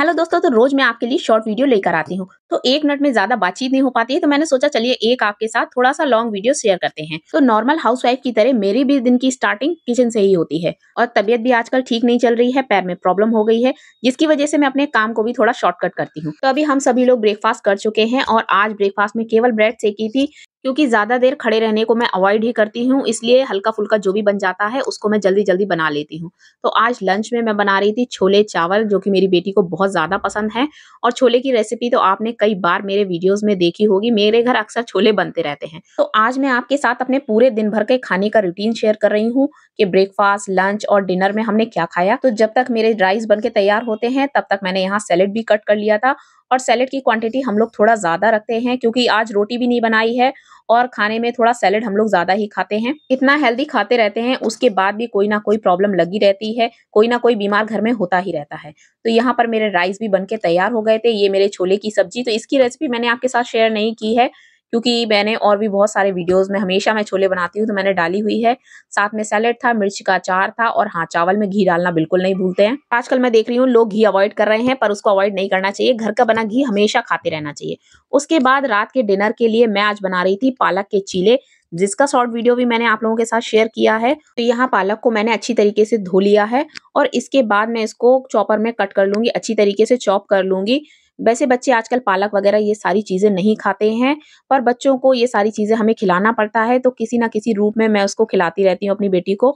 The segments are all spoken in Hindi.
हेलो दोस्तों तो रोज मैं आपके लिए शॉर्ट वीडियो लेकर आती हूँ तो एक मिनट में ज्यादा बातचीत नहीं हो पाती है तो मैंने सोचा चलिए एक आपके साथ थोड़ा सा लॉन्ग वीडियो शेयर करते हैं तो नॉर्मल हाउसवाइफ की तरह मेरी भी दिन की स्टार्टिंग किचन से ही होती है और तबियत भी आजकल ठीक नहीं चल रही है पैर में प्रॉब्लम हो गई है जिसकी वजह से मैं अपने काम को भी थोड़ा शॉर्टकट करती हूँ तो अभी हम सभी लोग ब्रेकफास्ट कर चुके हैं और आज ब्रेकफास्ट में केवल ब्रेड से की थी क्योंकि ज़्यादा देर खड़े रहने को मैं अवॉइड ही करती हूँ इसलिए हल्का फुल्का जो भी बन जाता है उसको मैं जल्दी जल्दी बना लेती हूँ तो आज लंच में मैं बना रही थी छोले चावल जो कि मेरी बेटी को बहुत ज़्यादा पसंद है और छोले की रेसिपी तो आपने कई बार मेरे वीडियोज़ में देखी होगी मेरे घर अक्सर छोले बनते रहते हैं तो आज मैं आपके साथ अपने पूरे दिन भर के खाने का रूटीन शेयर कर रही हूँ कि ब्रेकफास्ट लंच और डिनर में हमने क्या खाया तो जब तक मेरे राइस बन के तैयार होते हैं तब तक मैंने यहाँ सैलेड भी कट कर लिया था और सैलेड की क्वांटिटी हम लोग थोड़ा ज़्यादा रखते हैं क्योंकि आज रोटी भी नहीं बनाई है और खाने में थोड़ा सैलड हम लोग ज्यादा ही खाते हैं इतना हेल्दी खाते रहते हैं उसके बाद भी कोई ना कोई प्रॉब्लम लगी रहती है कोई ना कोई बीमार घर में होता ही रहता है तो यहाँ पर मेरे राइस भी बन तैयार हो गए थे ये मेरे छोले की सब्जी तो इसकी रेसिपी मैंने आपके साथ शेयर नहीं की है क्योंकि मैंने और भी बहुत सारे वीडियोस में हमेशा मैं छोले बनाती हूँ तो मैंने डाली हुई है साथ में सैलेड था मिर्च का अचार था और हाँ चावल में घी डालना बिल्कुल नहीं भूलते हैं आजकल मैं देख रही हूँ लोग घी अवॉइड कर रहे हैं पर उसको अवॉइड नहीं करना चाहिए घर का बना घी हमेशा खाते रहना चाहिए उसके बाद रात के डिनर के लिए मैं आज बना रही थी पालक के चीले जिसका शॉर्ट वीडियो भी मैंने आप लोगों के साथ शेयर किया है तो यहाँ पालक को मैंने अच्छी तरीके से धो लिया है और इसके बाद मैं इसको चॉपर में कट कर लूंगी अच्छी तरीके से चॉप कर लूंगी वैसे बच्चे आजकल पालक वगैरह ये सारी चीज़ें नहीं खाते हैं पर बच्चों को ये सारी चीज़ें हमें खिलाना पड़ता है तो किसी ना किसी रूप में मैं उसको खिलाती रहती हूँ अपनी बेटी को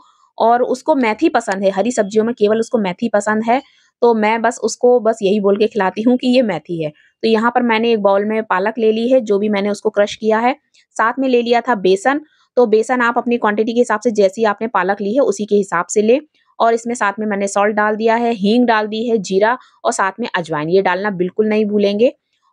और उसको मैथी पसंद है हरी सब्जियों में केवल उसको मैथी पसंद है तो मैं बस उसको बस यही बोल के खिलाती हूँ कि ये मैथी है तो यहाँ पर मैंने एक बाउल में पालक ले ली है जो भी मैंने उसको क्रश किया है साथ में ले लिया था बेसन तो बेसन आप अपनी क्वांटिटी के हिसाब से जैसी आपने पालक ली है उसी के हिसाब से ले और इसमें साथ में मैंने सॉल्ट डाल दिया है हींग डाल दी है जीरा और साथ में अजवाइन ये डालना बिल्कुल नहीं भूलेंगे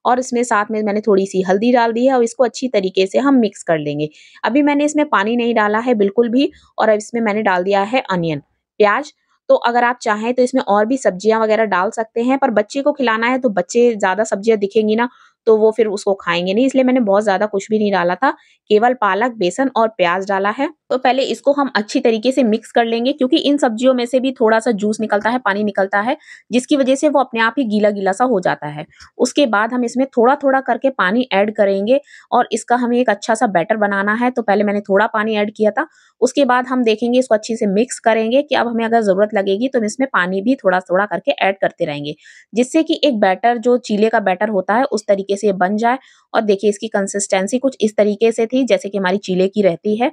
और इसमें साथ में मैंने थोड़ी सी हल्दी डाल दी है और इसको अच्छी तरीके से हम मिक्स कर लेंगे अभी मैंने इसमें पानी नहीं डाला है बिल्कुल भी और अब इसमें मैंने डाल दिया है अनियन प्याज तो अगर आप चाहें तो इसमें और भी सब्जियां वगैरह डाल सकते हैं पर बच्चे को खिलाना है तो बच्चे ज़्यादा सब्जियां दिखेंगी ना तो वो फिर उसको खाएंगे नहीं इसलिए मैंने बहुत ज़्यादा कुछ भी नहीं डाला था केवल पालक बेसन और प्याज डाला है तो पहले इसको हम अच्छी तरीके से मिक्स कर लेंगे क्योंकि इन सब्जियों में से भी थोड़ा सा जूस निकलता है पानी निकलता है जिसकी वजह से वो अपने आप ही गीला गीला सा हो जाता है उसके बाद हम इसमें थोड़ा थोड़ा करके पानी ऐड करेंगे और इसका हमें एक अच्छा सा बैटर बनाना है तो पहले मैंने थोड़ा पानी ऐड किया था उसके बाद हम देखेंगे इसको अच्छे से मिक्स करेंगे कि अब हमें अगर ज़रूरत लगेगी तो हम इसमें पानी भी थोड़ा थोड़ा करके ऐड करते रहेंगे जिससे कि एक बैटर जो चीले का बैटर होता है उस तरीके तरीके से ये बन जाए और देखिए इसकी कंसिस्टेंसी कुछ इस तरीके से थी जैसे कि हमारी चीले की रहती है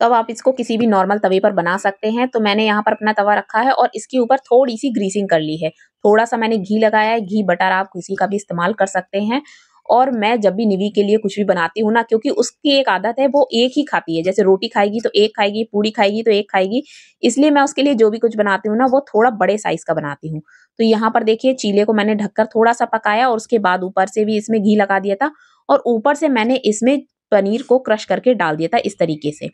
तब आप इसको किसी भी नॉर्मल तवे पर बना सकते हैं तो मैंने यहाँ पर अपना तवा रखा है और इसके ऊपर थोड़ी सी ग्रीसिंग कर ली है थोड़ा सा मैंने घी लगाया है घी बटर आप किसी का भी इस्तेमाल कर सकते हैं और मैं जब भी निवी के लिए कुछ भी बनाती हूँ ना क्योंकि उसकी एक आदत है वो एक ही खाती है जैसे रोटी खाएगी तो एक खाएगी पूड़ी खाएगी तो एक खाएगी इसलिए मैं उसके लिए जो भी कुछ बनाती हूँ ना वो थोड़ा बड़े साइज का बनाती हूँ तो यहाँ पर देखिए चीले को मैंने ढककर थोड़ा सा पकाया और उसके बाद ऊपर से भी इसमें घी लगा दिया था और ऊपर से मैंने इसमें पनीर को क्रश करके डाल दिया था इस तरीके से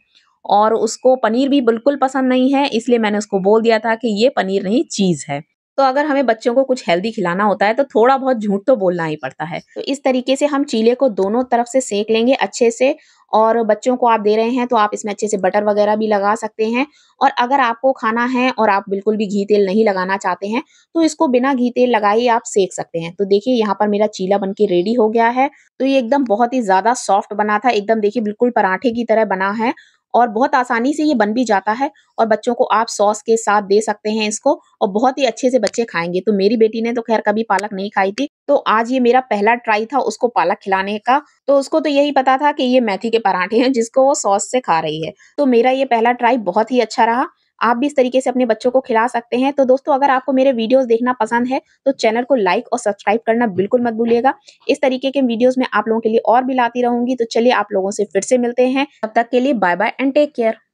और उसको पनीर भी बिल्कुल पसंद नहीं है इसलिए मैंने उसको बोल दिया था कि ये पनीर नहीं चीज़ है तो अगर हमें बच्चों को कुछ हेल्दी खिलाना होता है तो थोड़ा बहुत झूठ तो बोलना ही पड़ता है तो इस तरीके से हम चीले को दोनों तरफ से सेक लेंगे अच्छे से और बच्चों को आप दे रहे हैं तो आप इसमें अच्छे से बटर वगैरह भी लगा सकते हैं और अगर आपको खाना है और आप बिल्कुल भी घी तेल नहीं लगाना चाहते हैं तो इसको बिना घी तेल लगाए आप सेक सकते हैं तो देखिए यहाँ पर मेरा चीला बन के रेडी हो गया है तो ये एकदम बहुत ही ज़्यादा सॉफ्ट बना था एकदम देखिए बिल्कुल पराठे की तरह बना है और बहुत आसानी से ये बन भी जाता है और बच्चों को आप सॉस के साथ दे सकते हैं इसको और बहुत ही अच्छे से बच्चे खाएंगे तो मेरी बेटी ने तो खैर कभी पालक नहीं खाई थी तो आज ये मेरा पहला ट्राई था उसको पालक खिलाने का तो उसको तो यही पता था कि ये मेथी के पराठे हैं जिसको वो सॉस से खा रही है तो मेरा ये पहला ट्राई बहुत ही अच्छा रहा आप भी इस तरीके से अपने बच्चों को खिला सकते हैं तो दोस्तों अगर आपको मेरे वीडियोस देखना पसंद है तो चैनल को लाइक और सब्सक्राइब करना बिल्कुल मत भूलिएगा इस तरीके के वीडियोस में आप लोगों के लिए और भी लाती रहूंगी तो चलिए आप लोगों से फिर से मिलते हैं तब तक के लिए bye bye and take care